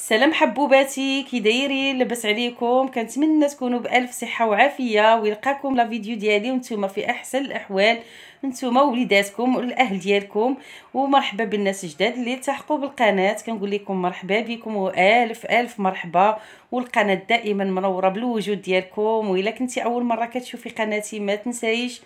سلام حبوباتي كي دايرين لاباس عليكم كنتمنى تكونوا بالف صحه وعافيه ويلقاكم لا فيديو ديالي وانتم في احسن الاحوال نتوما ووليداتكم والاهل ديالكم ومرحبا بالناس الجداد اللي التحقوا بالقناه كنقول لكم مرحبا بكم والف الف مرحبا والقناه دائما منوره بالوجود ديالكم والا كنتي اول مره كتشوفي قناتي ما تنسايش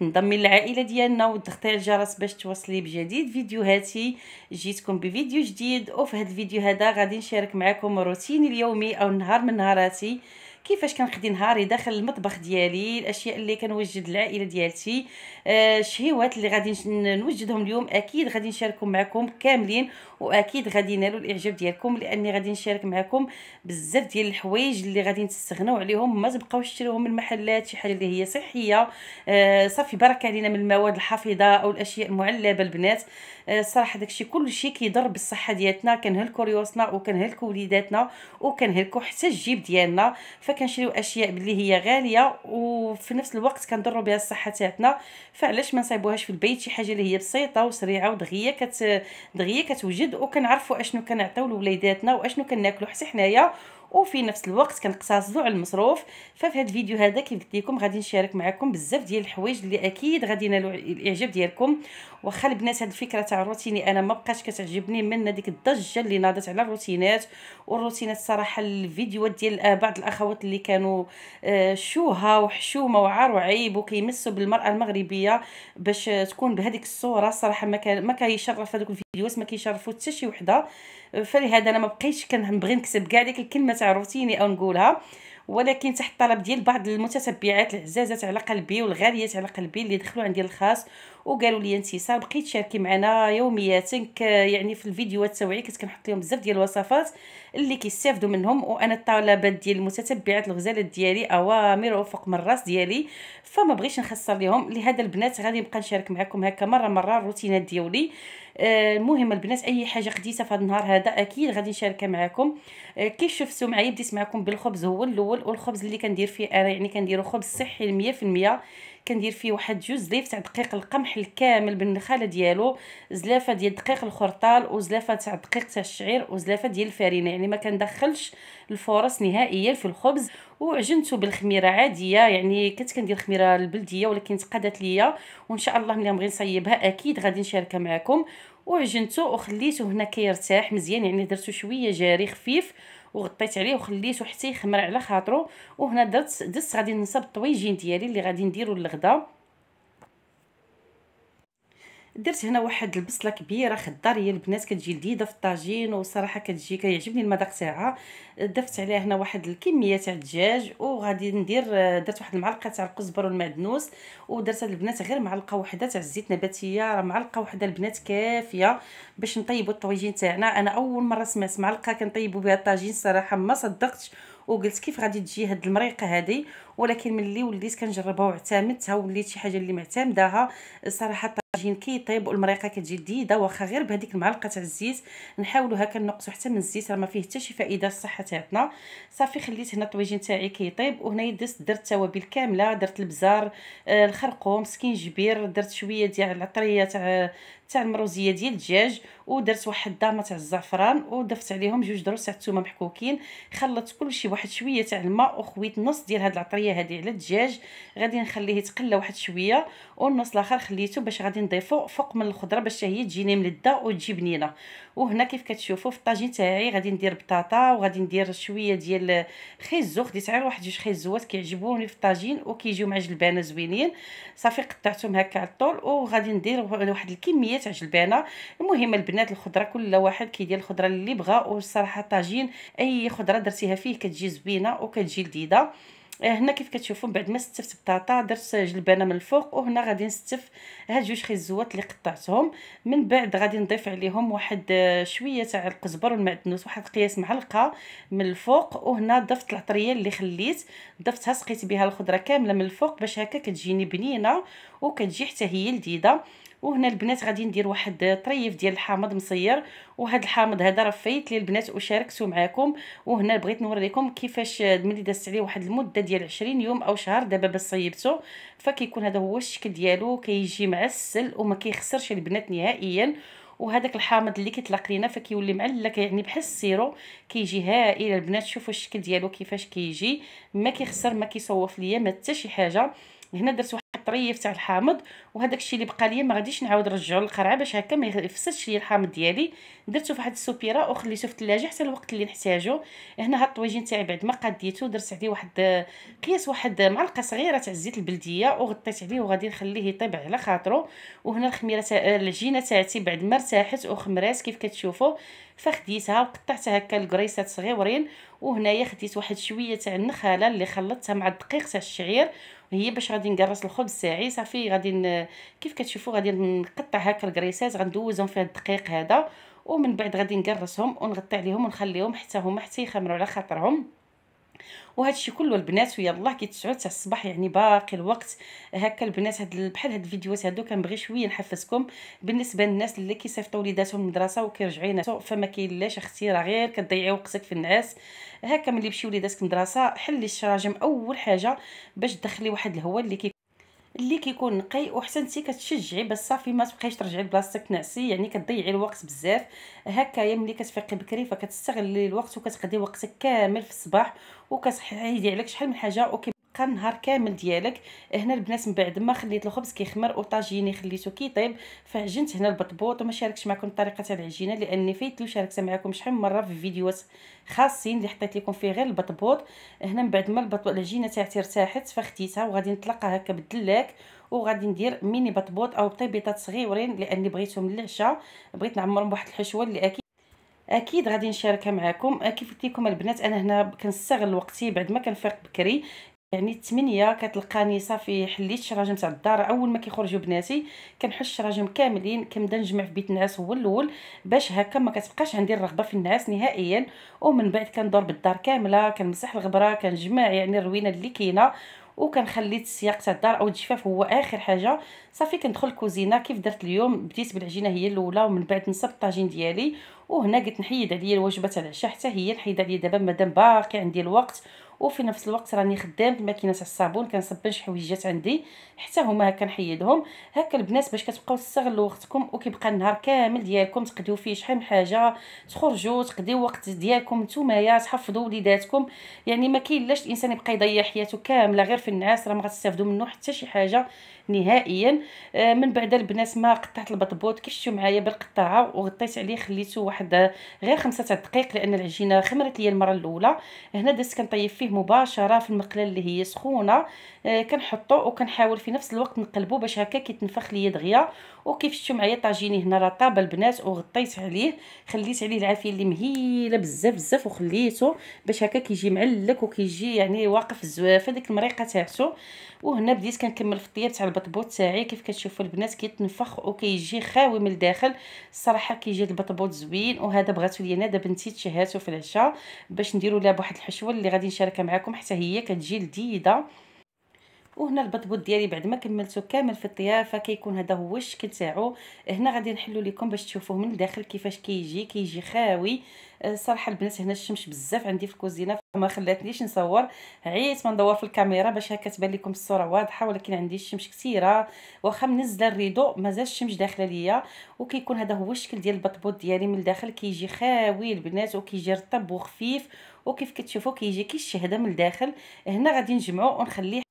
تنضمي للعائله ديالنا وتضغطي على الجرس باش توصلي بجديد فيديوهاتي جيتكم بفيديو جديد وفي هذا الفيديو هذا غادي نشارك معكم روتيني اليومي او نهار من نهاراتي كيفاش كنقضي نهاري داخل المطبخ ديالي الاشياء اللي كنوجد للعائله ديالتي آه، الشهيوات اللي غادي نوجدهم اليوم اكيد غادي نشاركهم معكم كاملين واكيد غادي ينالوا الاعجاب ديالكم لاني غادي نشارك معكم بزاف ديال الحوايج اللي غادي نستغناو عليهم ما تبقاوش تشريوهم من المحلات شي حاجه اللي هي صحيه آه، صافي بركه علينا من المواد الحافظه او الاشياء المعلبه البنات الصراحه آه، داكشي كلشي كيضر بالصحه ديالتنا كنهلكو ريوسنا وكنهلكو وليداتنا وكنهلكو حتى الجيب ديالنا ف فكنشريو اشياء اللي هي غاليه وفي نفس الوقت كنضروا بها الصحه تاعتنا فعلاش ما نصايبوهاش في البيت شي حاجه اللي هي بسيطه وسريعه ودغيا كت دغيا كتوجد وكنعرفوا اشنو كنعطيو لوليداتنا واشنو كناكلو حتى حنايا وفي نفس الوقت كنقتصدوا على المصروف ففي هذا الفيديو هذا كيف قلت لكم غادي نشارك معكم بزاف ديال الحوايج اللي اكيد غادي ينالوا الاعجاب ديالكم واخا البنات هذه الفكره تاع الروتيني انا ما بقاش كتعجبني من هذيك الضجه اللي ناضت على الروتينات والروتينات صراحه الفيديوهات ديال بعض الاخوات اللي كانوا آه، شوها وحشومه وعار وعيب وكيمسوا بالمراه المغربيه باش تكون بهذيك الصوره صراحه ما كان ما كيشرف هذوك اليوس ما كيشرفوا حتى شي وحده أه، فلهذا انا ما بقيتش كنبغي نكتب كاع ديك الكلمه تاع روتيني او نقولها ولكن تحت الطلب ديال بعض المتتبعات العزازات على قلبي والغاليات على قلبي اللي دخلوا عندي الخاص وقالوا لي انتصار بقيت شاركي معنا يومياتك أه، يعني في الفيديوهات تاعي كنت كنحط لهم بزاف ديال الوصفات اللي كيستافدوا منهم وانا الطلبات ديال المتتبعات الغزالات ديالي اوامر وفق من الراس ديالي فما بغيتش نخسر لهم لهذا البنات غادي نبقى نشارك معكم هكا مره مره الروتينات ديالي آه، المهم البنات اي حاجه خديتها في هذا النهار هذا اكيد غادي نشاركها معكم آه، كي شفتوا معايا بديت معكم بالخبز هو الاول والخبز اللي كندير فيه انا آه، يعني كنديرو خبز صحي 100% كندير فيه واحد جوج زليف تاع دقيق القمح الكامل بالنخاله ديالو زلافه ديال دقيق الخرطال وزلافه تاع دقيق تاع الشعير وزلافه ديال الفرينه يعني ما كندخلش الفورص نهائيا في الخبز وعجنته بالخميره عاديه يعني كنت كندير الخميره البلديه ولكن تقادت ليا وان شاء الله ملي غنبغي نصيبها اكيد غادي نشاركها معكم وعجنته وخليته هنا كيرتاح مزيان يعني درتو شويه جاري خفيف وغطيت عليه وخليته حتى يخمر على خاطرو وهنا درت دست غادي نصب الطويجين ديالي اللي غادي نديرو للغدا درت هنا واحد البصله كبيره خضريه هي البنات كتجي لذيذه في الطاجين وصراحه كتجي كيعجبني المذاق تاعها ضفت عليها هنا واحد الكميه تاع الدجاج وغادي ندير درت واحد المعلقه تاع القزبر والمعدنوس ودرت البنات غير معلقه واحده تاع الزيت نباتيه راه معلقه واحده البنات كافيه باش نطيبوا الطويجين تاعنا انا اول مره سمعت معلقه كنطيبوا بها الطاجين صراحه ما صدقتش وقلت كيف غادي تجي هاد المريقه هذه ولكن ملي وليت كنجربها واعتمدتها وليت شي حاجه اللي معتمداها صراحه الطاجين كيطيب والمريقه كتجي لذيذه واخا غير بهذيك المعلقه تاع الزيت نحاولوا هكا نقصوا حتى من الزيت راه ما فيه حتى شي فائده للصحه تاعتنا صافي خليت هنا الطويجين تاعي كيطيب وهنا درت درت التوابل كامله درت البزار آه، الخرقوم سكينجبير درت شويه ديال العطريه تاع تاع المروزيه ديال الدجاج ودرت واحد الضامه تاع الزعفران وضفت عليهم جوج دروس تاع الثومه محكوكين خلطت كلشي بواحد شويه تاع الماء وخويت نص ديال هاد العطريه هي هذه على الدجاج غادي نخليه يتقلى واحد شويه والنص الاخر خليته باش غادي نضيفو فوق من الخضره باش هي تجيني ملده وتجي بنينه وهنا كيف كتشوفوا في الطاجين تاعي غادي ندير بطاطا وغادي ندير شويه ديال خيزو خديت غير واحد جوج خيزوات كيعجبوني في الطاجين وكيجيو مع جلبانه زوينين صافي قطعتهم هكا على الطول وغادي ندير واحد الكميه تاع جلبانه المهم البنات الخضره كل واحد كيدير الخضره اللي بغا والصراحه الطاجين اي خضره درتيها فيه كتجي زوينه وكتجي لذيذه إيه، هنا كيف كتشوفوا بعد ما استفت بطاطا درت جلبانه من الفوق وهنا غادي نستف هاد جوج خيزوات اللي قطعتهم من بعد غادي نضيف عليهم واحد آه، شويه تاع القزبر والمعدنوس واحد قياس معلقه من الفوق وهنا ضفت العطريه اللي خليت ضفتها سقيت بها الخضره كامله من الفوق باش هكا كتجيني بنينه وكتجي حتى هي لذيذه وهنا البنات غادي ندير واحد طريف ديال الحامض مصير وهذا الحامض هذا راه فايت لي البنات وشاركته معكم وهنا بغيت نوريكم كيفاش ملي دازت عليه واحد المده ديال 20 يوم او شهر دابا باش صيبته فكيكون هذا هو الشكل ديالو كيجي معسل وما كيخسرش البنات نهائيا وهذاك الحامض اللي كيطلق لينا فكيولي معلك يعني بحال السيرو كيجي هائل البنات شوفوا الشكل ديالو كيفاش كيجي ما كيخسر ما كيصوف ليا ما حتى شي حاجه هنا درت طريف تاع الحامض وهذاك الشيء اللي بقى ليا ما غاديش نعاود نرجعو للقرعه باش هكا ما يفسدش لي الحامض ديالي درته فواحد السوبيره وخليته في الثلاجه حتى الوقت اللي نحتاجو هنا هاد الطويجين تاعي بعد ما قديته درت عليه واحد قياس واحد معلقه صغيره تاع الزيت البلديه وغطيت عليه وغادي نخليه يطيب على خاطرو وهنا الخميره تاع العجينه تاعتي بعد ما ارتاحت وخمرات كيف كتشوفوا فخديتها وقطعتها هكا لكريسات صغيورين وهنايا خديت واحد شويه تاع النخاله اللي خلطتها مع الدقيق تاع الشعير هي باش غادي نقرص الخبز ساعي صافي غادي كيف كتشوفوا غادي نقطع هكا الكريساز غندوزهم في هاد الدقيق هذا ومن بعد غادي نقرصهم ونغطي عليهم ونخليهم حتى هما حتى يخمروا على خاطرهم الشيء كله البنات ويلا كي 9 تاع الصباح يعني باقي الوقت هكا البنات هاد بحال هاد الفيديوهات هادو كنبغي شويه نحفزكم بالنسبه للناس اللي كيصيفطوا وليداتهم للمدرسه وكيرجعوا ينعسوا فما كاينلاش اختي راه غير كتضيعي وقتك في النعاس هكا ملي مشي وليداتك للمدرسه حلي الشراجم اول حاجه باش تدخلي واحد الهواء اللي كي اللي كيكون نقي وحتى انت كتشجعي باش صافي ما تبقايش ترجعي لبلاصتك تنعسي يعني كتضيعي الوقت بزاف هكايا ملي كتفيقي بكري فكتستغلي الوقت وكتقضي وقتك كامل في الصباح وكتحيدي عليك شحال من حاجه اوكي بقى النهار كامل ديالك هنا البنات من بعد ما خليت الخبز كيخمر وطاجيني خليته كيطيب فعجنت هنا البطبوط وما شاركتش معكم طريقه العجينه لاني فايت لي شاركتها معكم شحال من مره في فيديوهات خاصين اللي حطيت لكم فيه غير البطبوط هنا من بعد ما البط... العجينه تاعتي ارتاحت فخديتها وغادي نطلقها هكا بالدلاك وغادي ندير ميني بطبوط او طيبيطات صغيورين لاني بغيتهم للعشاء بغيت نعمرهم بواحد الحشوه اللي اكيد اكيد غادي نشاركها معكم كيف قلت لكم البنات انا هنا كنستغل وقتي بعد ما كنفيق بكري يعني الثمانية كتلقاني صافي حليت الشراجم تاع الدار اول ما كيخرجوا بناتي كنحل الشراجم كاملين كنبدا نجمع في بيت النعاس هو الاول باش هكا ما كتبقاش عندي الرغبه في النعاس نهائيا ومن بعد كندور بالدار كامله كنمسح الغبره كنجمع يعني الروينه اللي كاينه وكنخلي السياق تاع الدار او الجفاف هو اخر حاجه صافي كندخل الكوزينه كيف درت اليوم بديت بالعجينه هي الاولى ومن بعد نصب الطاجين ديالي وهنا قلت نحيد عليا الوجبه تاع العشاء حتى هي نحيد عليا دابا مادام باقي عندي الوقت وفي نفس الوقت راني خدام بالماكينه تاع الصابون كنصبن شي حويجات عندي حتى هما كنحيدهم نحيدهم هكا البنات باش كتبقاو تستغلوا وقتكم وكيبقى النهار كامل ديالكم تقضيو فيه شحال من حاجه تخرجوا تقضيو وقت ديالكم نتوما تحفظوا وليداتكم يعني ما كاين الانسان يبقى يضيع حياته كامله غير في النعاس راه ما غتستافدوا منه حتى شي حاجه نهائيا آه، من بعد البنات ما قطعت البطبوط كشتو معايا بالقطاعه وغطيت عليه خليته واحد آه، غير خمسة دقائق لان العجينه خمرت ليا المره الاولى هنا درت كنطيب فيه مباشره في المقله اللي هي سخونه آه، كنحطو وكنحاول في نفس الوقت نقلبو باش هكا كيتنفخ ليا دغيا وكيف شفتو معايا طاجيني هنا راه طاب البنات وغطيت عليه خليت عليه العافيه اللي مهيله بزاف بزاف وخليته باش هكا كيجي معلك وكيجي يعني واقف في هذيك المريقه تاعته وهنا بديت كنكمل في الطياب تاع البطبوط تاعي كيف كتشوفوا البنات كيتنفخ وكيجي خاوي من الداخل الصراحه كيجي البطبوط زوين وهذا بغاتو لي انا دابا نتي تشهاتو في العشاء باش نديروا لها بواحد الحشوه اللي غادي نشاركها معكم حتى هي كتجي لذيذه وهنا البطبوط ديالي بعد ما كملته كامل في الطيافه كيكون هذا هو الشكل تاعو هنا غادي نحلو لكم باش تشوفوه من الداخل كيفاش كيجي كيجي خاوي آه، صراحه البنات هنا الشمس بزاف عندي في الكوزينه فما خلاتنيش نصور عييت ما ندور في الكاميرا باش هكا تبان لكم الصوره واضحه ولكن عندي الشمس كثيره واخا منزله الريدو مازال الشمس داخله ليا وكيكون هذا هو الشكل ديال البطبوط ديالي من الداخل كيجي خاوي البنات وكيجي رطب وخفيف وكيف كتشوفوا كيجي كيشهده من الداخل هنا غادي نجمعو ونخليه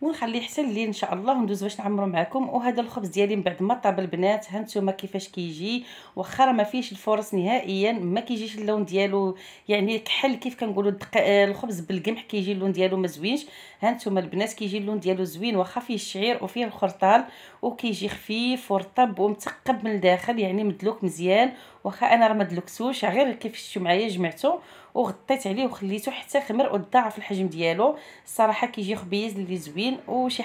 ونخليه حتى الليل ان شاء الله وندوز باش نعمرو معكم وهذا الخبز ديالي من بعد ما طاب البنات ها نتوما كيفاش كيجي واخا راه ما فيهش الفرص نهائيا ما كيجيش اللون ديالو يعني كحل كيف كنقولوا الخبز بالقمح كيجي اللون ديالو ما زوينش ها نتوما البنات كيجي اللون ديالو زوين واخا فيه الشعير وفيه الخرطال وكيجي خفيف ورطب ومثقب من الداخل يعني مدلوك مزيان واخا انا راه ما دلكتوش غير كيف شفتوا معايا جمعته وغطيت عليه وخليته حتى خمر وتضاعف الحجم ديالو الصراحه كيجي خبيز اللي زوين وشي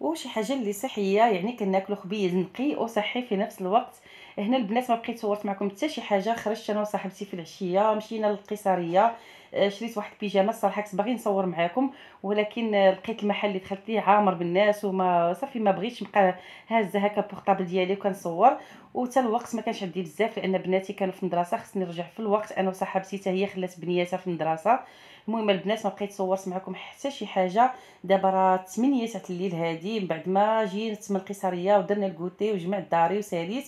وشي حاجه اللي صحيه يعني كناكلو خبيز نقي وصحي في نفس الوقت هنا البنات ما بقيت صورت معكم حتى شي حاجه خرجت انا وصاحبتي في العشيه مشينا للقيصريه آه، شريت واحد البيجامه الصراحه كنت باغي نصور معاكم ولكن آه، لقيت المحل اللي دخلت ليه عامر بالناس وما صافي ما بغيتش نبقى هازه هكا البورطابل ديالي وكنصور وحتى الوقت ما كانش عندي بزاف لان بناتي كانوا في المدرسه خصني نرجع في الوقت انا وصاحبتي حتى هي خلات بنياتها في المدرسه المهم البنات ما بقيت صورت معكم حتى شي حاجه دابا راه 8 تاع الليل هادي من بعد ما جيت من القيصريه ودرنا الكوتي وجمعت داري وساليت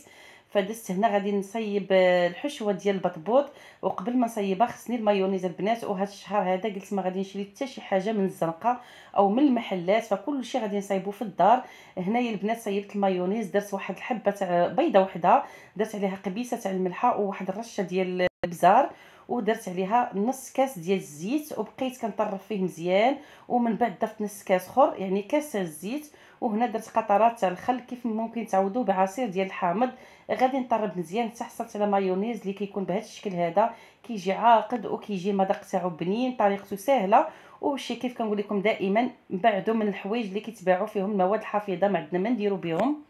فدست هنا غادي نصيب الحشوه ديال البطبوط وقبل ما نصيبها خصني المايونيز البنات وهذا الشهر هذا قلت ما غادي نشري حتى شي حاجه من الزنقه او من المحلات فكل شيء غادي نصايبو في الدار هنايا البنات صيبت المايونيز درت واحد الحبه تاع بيضه وحده درت عليها قبيسه تاع الملحه وواحد الرشه ديال البزار ودرت عليها نص كاس ديال الزيت وبقيت كنطرف فيه مزيان ومن بعد ضفت نص كاس اخر يعني كاس الزيت وهنا درت قطرات تاع الخل كيف ممكن تعوضوه بعصير ديال الحامض غادي نطرب مزيان حتى حصلت على مايونيز اللي كيكون بهذا الشكل هذا كيجي عاقد وكيجي المذاق تاعو بنين طريقته سهله وشي كيف كنقول لكم دائما بعدو من الحوايج اللي كيتباعوا فيهم المواد الحافظه ما عندنا ما نديروا بهم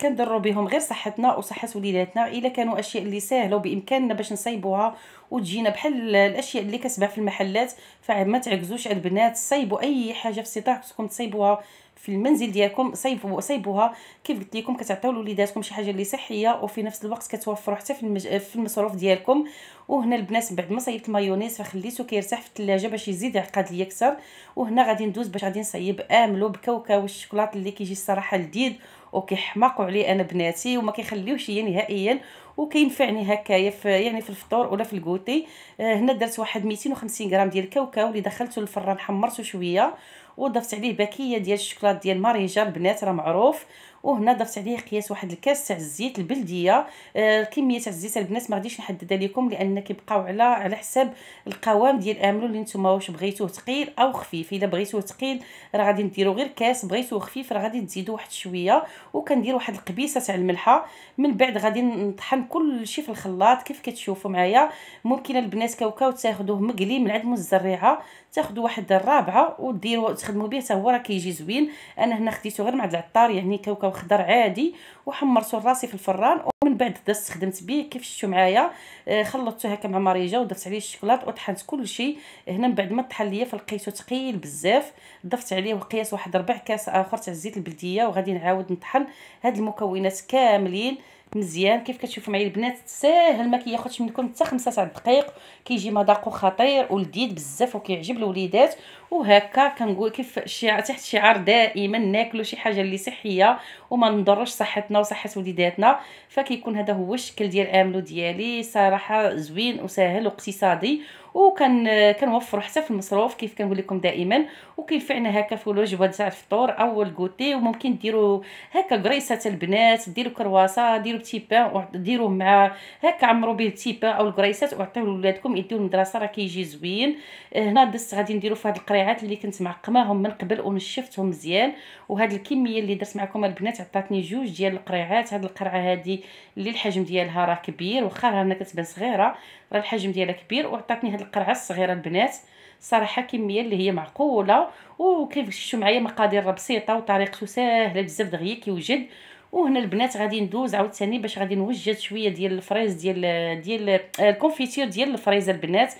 كنضروا بهم غير صحتنا وصحه وليداتنا الا كانوا اشياء اللي ساهله بامكاننا باش نصايبوها وتجينا بحال الاشياء اللي كتباع في المحلات فما تعكزوش على البنات صايبوا اي حاجه في استطاعتكم تصايبوها في المنزل ديالكم صايبوا صايبوها كيف قلت لكم كتعطيو لوليداتكم شي حاجه اللي صحيه وفي نفس الوقت كتوفروا حتى في, المج... في المصروف ديالكم وهنا البنات بعد ما صايبت المايونيز فخليته كيرتاح في الثلاجه باش يزيد يعقد ليا اكثر وهنا غادي ندوز باش غادي نصايب املو بكاوكاو الشوكولاط اللي كيجي الصراحه لذيذ وكيحماقوا عليه انا بناتي وما كيخليوش ليا نهائيا وكينفعني هكايا في يعني في الفطور ولا في الكوتي آه هنا درت واحد 250 غرام ديال الكاوكاو اللي دخلته للفران حمرته شويه وضفت عليه باكيه ديال الشوكولات ديال ماريجا البنات راه معروف وهنا ضفت عليه قياس واحد الكاس تاع الزيت البلديه الكميه آه، تاع الزيت البنات ما غاديش نحددها لكم لان كيبقاو على على حساب القوام ديال املو اللي نتوما واش بغيتوه ثقيل او خفيف الا بغيتوه ثقيل راه غادي نديرو غير كاس بغيتوه خفيف راه غادي تزيدو واحد شويه وكندير واحد القبيسه تاع الملحه من بعد غادي نطحن كلشي في الخلاط كيف كتشوفوا معايا ممكن البنات كاوكاو تاخذوه مقلي من عند مزريعه تاخذوا واحد الرابعه وديروا تخدموا به حتى هو راه كيجي زوين انا هنا خديته غير مع العطار يعني كاوكاو بقاو خضر عادي وحمرته راسي في الفران ومن بعد دا استخدمت به كيف شفتوا معايا آه، خلطته هكا مع مريجه ودرت عليه الشوكولات وطحنت كلشي هنا من بعد ما طحن ليا فلقيته ثقيل بزاف ضفت عليه وقياس واحد ربع كاس اخر تاع الزيت البلديه وغادي نعاود نطحن هاد المكونات كاملين مزيان كيف كتشوفوا معايا البنات ساهل ما كياخذش منكم حتى 5 تاع دقائق كيجي مذاقو خطير ولذيذ بزاف وكيعجب الوليدات وهكا كنقول كيف الشعار تحت شعار دائما ناكلوا شي حاجه اللي صحيه وما نضرش صحتنا وصحه وليداتنا فكيكون هذا هو الشكل ديال املو ديالي صراحه زوين وساهل واقتصادي وكان كنوفروا حتى في المصروف كيف كنقول لكم دائما وكينفعنا هكا في الوجبه تاع الفطور اول كوتي وممكن ديروا هكا قريصه البنات ديروا كرواسه ديروا تيبا وديروه ديروه مع هكا عمروا به تي او الكريسات وعطيوه لولادكم يديوه للمدرسه راه كيجي زوين آه، هنا دست غادي نديروا في هاد القريعات اللي كنت معقماهم من قبل ونشفتهم مزيان وهاد الكميه اللي درت معكم البنات عطاتني جوج ديال القريعات هاد القرعه هادي اللي الحجم ديالها راه كبير واخا انا كتبان صغيره راه الحجم ديالها كبير وعطاتني هاد القرعه الصغيره البنات صراحه كميه اللي هي معقوله وكيف شفتوا معايا مقادير بسيطه وطريقته ساهله بزاف دغيا كيوجد وهنا البنات غادي ندوز عاوتاني باش غادي نوجد شويه ديال الفريز ديال ديال آه، الكونفيتير ديال الفريزه البنات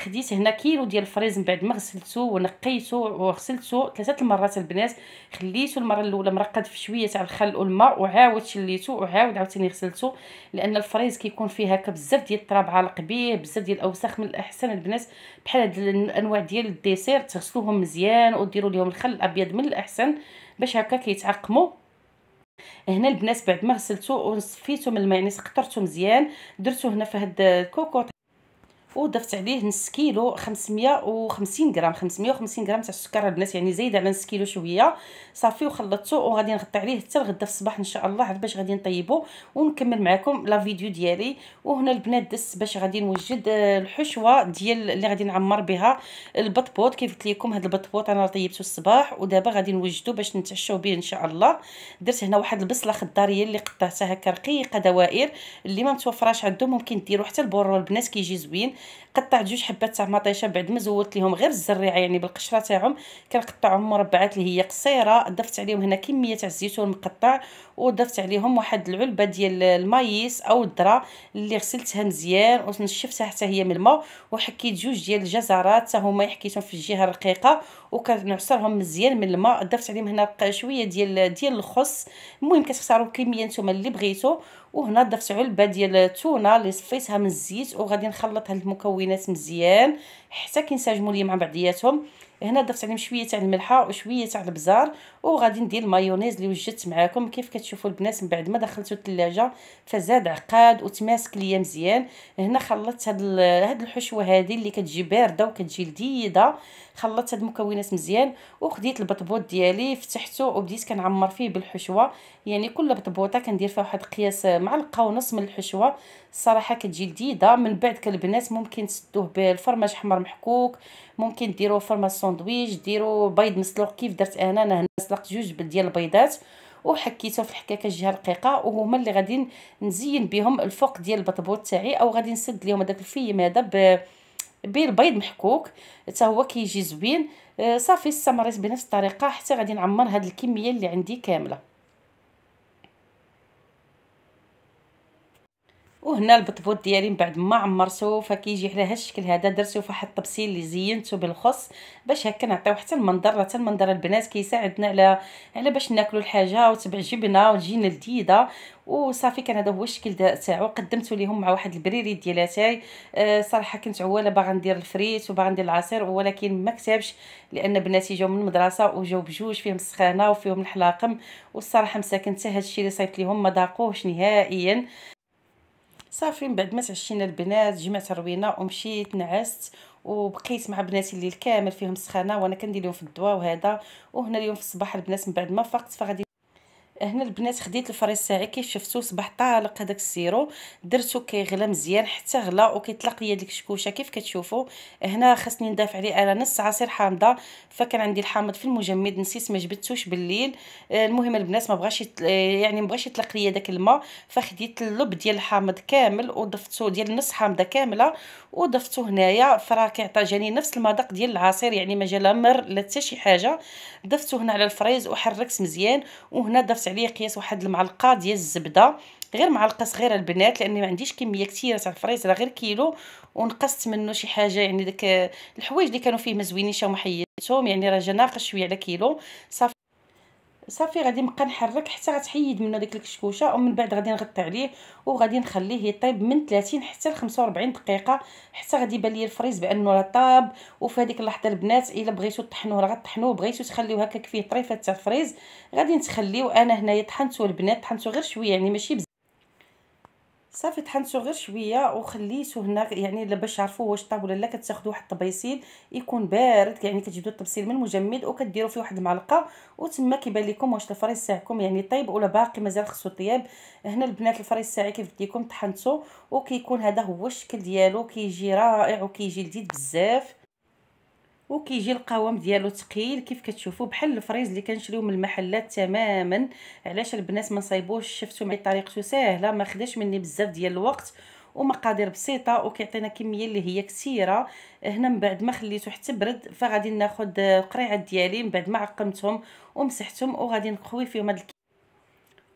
خديت هنا كيلو ديال الفريز من بعد ما غسلته ونقيته وغسلته ثلاثه المرات البنات خليته المره الاولى مرقد في شويه تاع الخل والماء وعاود شليته وعاود عاوتاني غسلته لان الفريز كيكون فيه هكا بزاف ديال التراب عالق به بزاف ديال الاوساخ من الاحسن البنات بحال هاد الانواع ديال الديسير تغسلوهم مزيان وديروا لهم الخل الابيض من الاحسن باش هكا كيتعقموا هنا البنات بعد ما غسلته ونصفيته من الماء يعني سقطرته مزيان درته هنا في هاد الكوكوط ودفت عليه نص كيلو 550 غرام 550 غرام تاع السكر البنات يعني زايده على نص كيلو شويه صافي وخلطته وغادي نغطي عليه حتى لغدا في الصباح ان شاء الله عاد باش غادي نطيبو ونكمل معكم لا فيديو ديالي وهنا البنات دس باش غادي نوجد آه، الحشوه ديال اللي غادي نعمر بها البطبوط كيف قلت لكم هذا البطبوط انا طيبته الصباح ودابا غادي نوجدو باش نتعشاو به ان شاء الله درت هنا واحد البصله خضاريه اللي قطعتها هكا رقيقه دوائر اللي ما متوفراش عندهم ممكن ديروا حتى البورو البنات كيجي زوين قطعت جوج حبات تاع مطيشه بعد ما زولت ليهم غير الزريعه يعني بالقشره تاعهم كنقطعهم مربعات اللي هي قصيره ضفت عليهم هنا كميه تاع الزيتون مقطع وضفت عليهم واحد العلبه ديال المايس او الذره اللي غسلتها مزيان ونشفتها حتى هي من الماء وحكيت جوج ديال الجزرات حتى هما حكيتهم في الجهه الرقيقه وكنعصرهم مزيان من الماء ضفت عليهم هنا شويه ديال ديال الخس المهم كتختاروا الكميه نتوما اللي بغيتو وهنا ضفت علبه ديال التونه اللي صفيتها من الزيت وغادي نخلط هاد المكونات مزيان حتى كينسجموا لي مع بعضياتهم هنا ضفت عليهم شويه تاع الملحه وشويه تاع البزار وغادي ندير المايونيز اللي وجدت معاكم كيف كتشوفوا البنات من بعد ما دخلته الثلاجه فزاد عقاد وتماسك ليا مزيان هنا خلطت هاد هاد الحشوه هذه اللي كتجي بارده وكتجي لذيذه خلطت هاد المكونات مزيان وخديت البطبوط ديالي فتحته وبديت كنعمر فيه بالحشوه يعني كل بطبوطه كندير فيها واحد قياس معلقه ونص من الحشوه الصراحه كتجي لذيذه من بعد كالبنات ممكن تسدوه بالفرماج حمر محكوك ممكن ديروا فورما الساندويتش ديروا بيض مسلوق كيف درت انا انا هنا سلقت جوج ديال البيضات وحكيته في الحكاكه الجهه الرقيقه وهما اللي غادي نزين بهم الفوق ديال البطبوط تاعي او غادي نسد لهم هذاك الفيم هذا ب بالبيض محكوك حتى هو كيجي زوين آه، صافي استمريت بنفس الطريقه حتى غادي نعمر هذه الكميه اللي عندي كامله وهنا البطبوط ديالي من بعد ما عمرته فكيجي على هذا الشكل هذا درتو فواحد الطبسيل اللي زينته بالخص باش هكا نعطيو حتى المنظر حتى المنظر البنات كيساعدنا على على باش ناكلوا الحاجه وتبع جبنه وتجينا لذيذه وصافي كان هذا هو الشكل تاعو قدمته لهم مع واحد البريري ديال اتاي أه صراحه كنت عواله باغا ندير الفريت وباغا ندير العصير ولكن ما كتبش لان بناتي جاو من المدرسه وجاوا بجوج فيهم السخانه وفيهم الحلاقم والصراحه مساكن حتى هذا الشيء اللي صيفط لهم ما ذاقوهش نهائيا صافي من بعد ما تعشينا البنات جمعت روينا ومشيت نعست وبقيت مع بناتي الليل كامل فيهم السخانه وانا كندير لهم في الدواء وهذا وهنا اليوم في الصباح البنات من بعد ما فقت فغادي هنا البنات خديت الفريز تاعي كيف شفتو صباح طالق هذاك السيرو درتو كيغلى مزيان حتى غلا وكيطلق ليا ديك الشكوشه كيف كتشوفوا هنا خاصني ندافع عليه انا نص عصير حامضه فكان عندي الحامض في المجمد نسيت ما جبدتوش بالليل آه، المهم البنات ما بغاش آه، يعني ما بغاش يطلق ليا داك الماء فخديت اللب ديال الحامض كامل وضفتو ديال نص حامضه كامله وضفتو هنايا فرا كيعطي جاني نفس المذاق ديال العصير يعني ما جا لا مر لا حتى شي حاجه ضفتو هنا على الفريز وحركت مزيان وهنا ضفت عليه قياس واحد المعلقه ديال الزبده غير معلقه صغيره البنات لاني ما عنديش كميه كثيره تاع الفريز راه غير كيلو ونقصت منه شي حاجه يعني داك الحوايج اللي كانوا فيه مزوينين شو محيتهم يعني راه جا ناقص شويه على كيلو صافي صافي غادي نبقى نحرك حتى غتحيد منه ديك الكشكوشه ومن بعد غادي نغطي عليه وغادي نخليه يطيب من 30 حتى ل 45 دقيقه حتى غادي يبان لي الفريز بانه راه طاب وفي هذيك اللحظه البنات الا بغيتو طحنوه راه غطحنوه بغيتو تخليوه هكاك فيه طريفه تاع الفريز غادي نتخليو انا هنايا طحنتو البنات طحنتو غير شويه يعني ماشي بزاف صافي طحنتو غير شويه وخليته هنا يعني باش تعرفوا واش طاب ولا لا كتاخذوا واحد الطبيسيل يكون بارد يعني كتجبدوا الطبسيل من المجمد وكديروا فيه واحد المعلقه وتما كيبان لكم واش الفريز تاعكم يعني طيب ولا باقي مازال خصو طياب هنا البنات الفريز تاعي كيف قلت لكم طحنته وكيكون هذا هو الشكل ديالو كيجي رائع وكيجي لذيذ بزاف وكيجي القوام ديالو ثقيل كيف كتشوفوا بحال الفريز اللي كنشريو من المحلات تماما علاش البنات ما نصايبوش شفتوا معايا طريقته ساهله ما خداش مني بزاف ديال الوقت ومقادير بسيطه وكيعطينا كميه اللي هي كثيره هنا من بعد ما خليته حتى برد فغادي ناخذ القريعات ديالي من بعد ما عقمتهم ومسحتهم وغادي نقوي فيهم هذا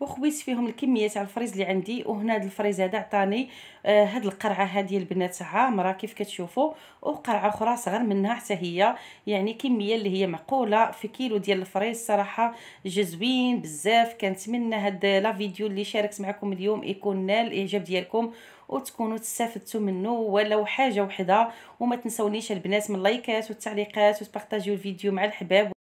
وخويت فيهم الكميه تاع الفريز اللي عندي وهنا هذا الفريز هذا عطاني آه هاد القرعه هادي البنات تاعها مراه كيف كتشوفوا وقرعه اخرى صغر منها حتى هي يعني كميه اللي هي معقوله في كيلو ديال الفريز صراحه جزوين بزاف كنتمنى هاد لا فيديو اللي شاركت معكم اليوم يكون نال الاعجاب ديالكم وتكونوا تستافدتوا منه ولو حاجه وحده وما تنسونيش البنات من اللايكات والتعليقات وتبارطاجيو الفيديو مع الحباب